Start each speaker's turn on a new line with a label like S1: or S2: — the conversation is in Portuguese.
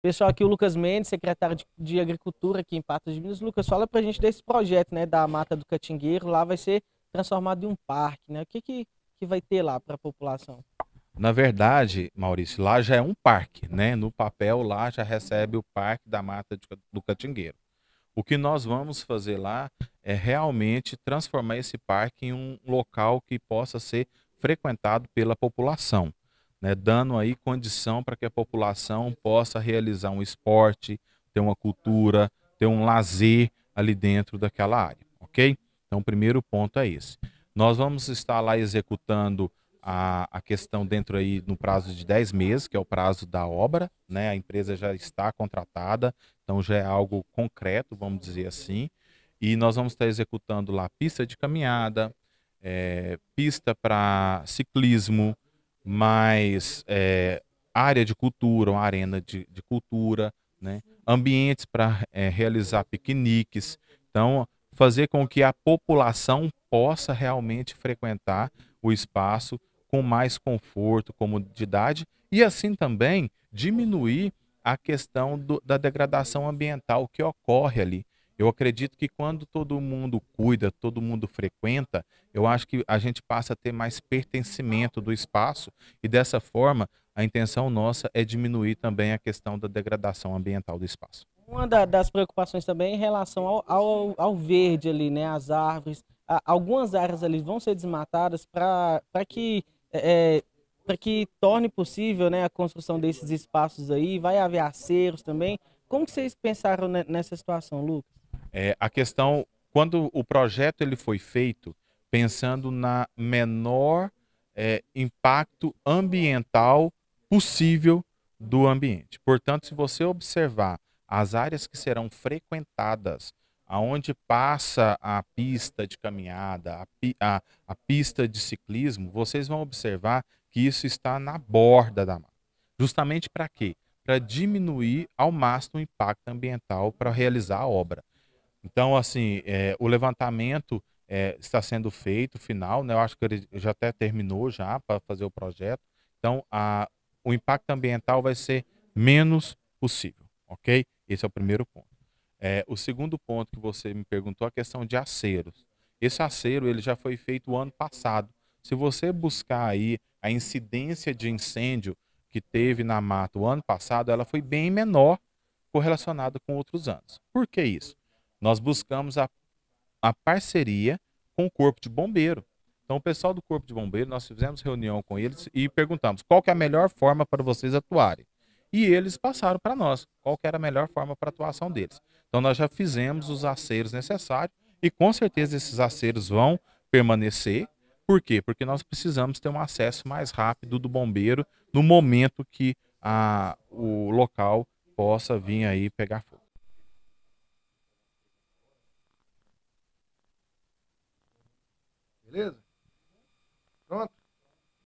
S1: Pessoal, aqui o Lucas Mendes, secretário de, de Agricultura aqui em Patos de Minas. Lucas, fala para a gente desse projeto, né, da Mata do Catingueiro. Lá vai ser transformado em um parque, né? O que que, que vai ter lá para a população?
S2: Na verdade, Maurício, lá já é um parque, né? No papel lá já recebe o Parque da Mata de, do Catingueiro. O que nós vamos fazer lá é realmente transformar esse parque em um local que possa ser frequentado pela população né, dando aí condição para que a população possa realizar um esporte, ter uma cultura, ter um lazer ali dentro daquela área, ok? Então, o primeiro ponto é esse. Nós vamos estar lá executando a, a questão dentro aí no prazo de 10 meses, que é o prazo da obra, né? A empresa já está contratada, então já é algo concreto, vamos dizer assim. E nós vamos estar executando lá pista de caminhada, é, pista para ciclismo, mais é, área de cultura, uma arena de, de cultura, né? ambientes para é, realizar piqueniques. Então, fazer com que a população possa realmente frequentar o espaço com mais conforto, comodidade e assim também diminuir a questão do, da degradação ambiental que ocorre ali. Eu acredito que quando todo mundo cuida, todo mundo frequenta, eu acho que a gente passa a ter mais pertencimento do espaço e dessa forma a intenção nossa é diminuir também a questão da degradação ambiental do espaço.
S1: Uma da, das preocupações também é em relação ao, ao, ao, verde ali, né, as árvores, a, algumas áreas ali vão ser desmatadas para que é, é para que torne possível né, a construção desses espaços aí, vai haver aceros também. Como que vocês pensaram nessa situação, Lucas?
S2: É, a questão, quando o projeto ele foi feito, pensando na menor é, impacto ambiental possível do ambiente. Portanto, se você observar as áreas que serão frequentadas, aonde passa a pista de caminhada, a, a, a pista de ciclismo, vocês vão observar que isso está na borda da mata. Justamente para quê? Para diminuir ao máximo o impacto ambiental para realizar a obra. Então, assim, é, o levantamento é, está sendo feito, final, né? Eu acho que ele já até terminou já para fazer o projeto. Então, a, o impacto ambiental vai ser menos possível, ok? Esse é o primeiro ponto. É, o segundo ponto que você me perguntou a questão de aceros. Esse acero ele já foi feito o ano passado. Se você buscar aí a incidência de incêndio que teve na mata o ano passado, ela foi bem menor correlacionada com outros anos. Por que isso? Nós buscamos a, a parceria com o Corpo de Bombeiro. Então, o pessoal do Corpo de Bombeiro, nós fizemos reunião com eles e perguntamos qual é a melhor forma para vocês atuarem. E eles passaram para nós qual era a melhor forma para atuação deles. Então, nós já fizemos os aceiros necessários e com certeza esses aceiros vão permanecer. Por quê? Porque nós precisamos ter um acesso mais rápido do bombeiro no momento que a, o local possa vir aí pegar fogo.
S1: Beleza? Pronto?